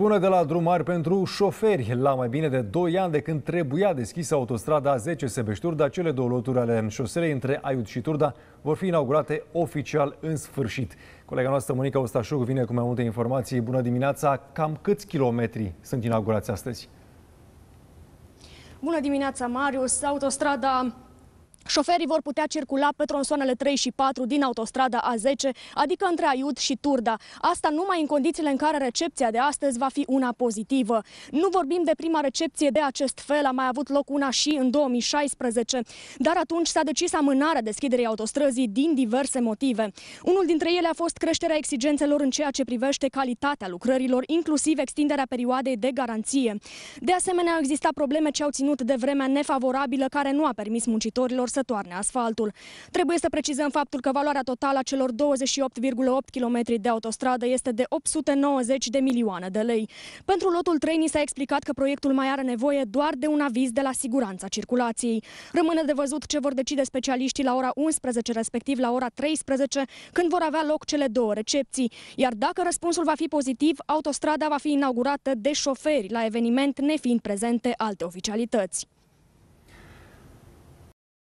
Bună de la drumari pentru șoferi. La mai bine de 2 ani de când trebuia deschisă autostrada 10 Sebeșturi, turda cele două loturi ale șoselei între Aiud și Turda vor fi inaugurate oficial în sfârșit. Colega noastră Monica Ostașuc vine cu mai multe informații. Bună dimineața! Cam câți kilometri sunt inaugurați astăzi? Bună dimineața, Marius! Autostrada Șoferii vor putea circula pe tronsoanele 3 și 4 din autostrada A10, adică între Aiud și Turda. Asta numai în condițiile în care recepția de astăzi va fi una pozitivă. Nu vorbim de prima recepție de acest fel, a mai avut loc una și în 2016, dar atunci s-a decis amânarea deschiderii autostrăzii din diverse motive. Unul dintre ele a fost creșterea exigențelor în ceea ce privește calitatea lucrărilor, inclusiv extinderea perioadei de garanție. De asemenea, au existat probleme ce au ținut de vremea nefavorabilă care nu a permis muncitorilor să toarne asfaltul. Trebuie să precizăm faptul că valoarea totală a celor 28,8 km de autostradă este de 890 de milioane de lei. Pentru lotul 3 ni s-a explicat că proiectul mai are nevoie doar de un aviz de la siguranța circulației. Rămâne de văzut ce vor decide specialiștii la ora 11, respectiv la ora 13, când vor avea loc cele două recepții. Iar dacă răspunsul va fi pozitiv, autostrada va fi inaugurată de șoferi, la eveniment nefiind prezente alte oficialități.